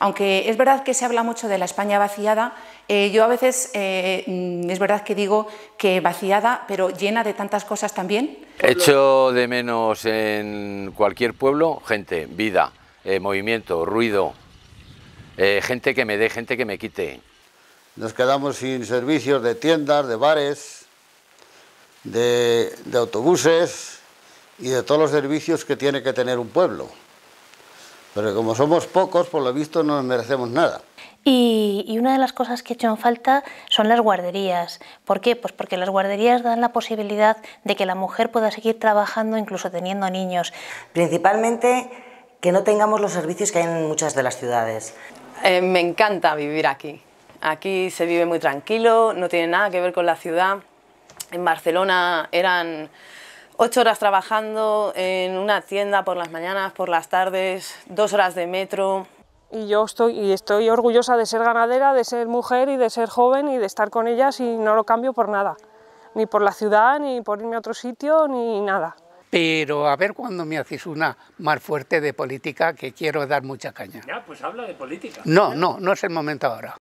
Aunque es verdad que se habla mucho de la España vaciada, eh, yo a veces eh, mm, es verdad que digo que vaciada, pero llena de tantas cosas también. hecho de menos en cualquier pueblo gente, vida, eh, movimiento, ruido, gente que me dé, gente que me quite. Nos quedamos sin servicios de tiendas, de bares, de autobuses y de todos los servicios que tiene que tener un pueblo. Pero como somos pocos, por lo visto no nos merecemos nada. Y, una de las cosas que echan falta son las guarderías. ¿Por qué? Pues porque las guarderías dan la posibilidad de que la mujer pueda seguir trabajando incluso teniendo niños. Principalmente que no tengamos los servicios que hay en muchas de las ciudades. Eh, me encanta vivir aquí. Aquí se vive muy tranquilo, no tiene nada que ver con la ciudad. En Barcelona eran ocho horas trabajando en una tienda por las mañanas, por las tardes, dos horas de metro. Y yo estoy, y estoy orgullosa de ser ganadera, de ser mujer y de ser joven y de estar con ellas y no lo cambio por nada, ni por la ciudad, ni por irme a otro sitio, ni nada. Pero a ver cuándo me haces una más fuerte de política que quiero dar mucha caña. Ya, pues habla de política. No, no, no es el momento ahora.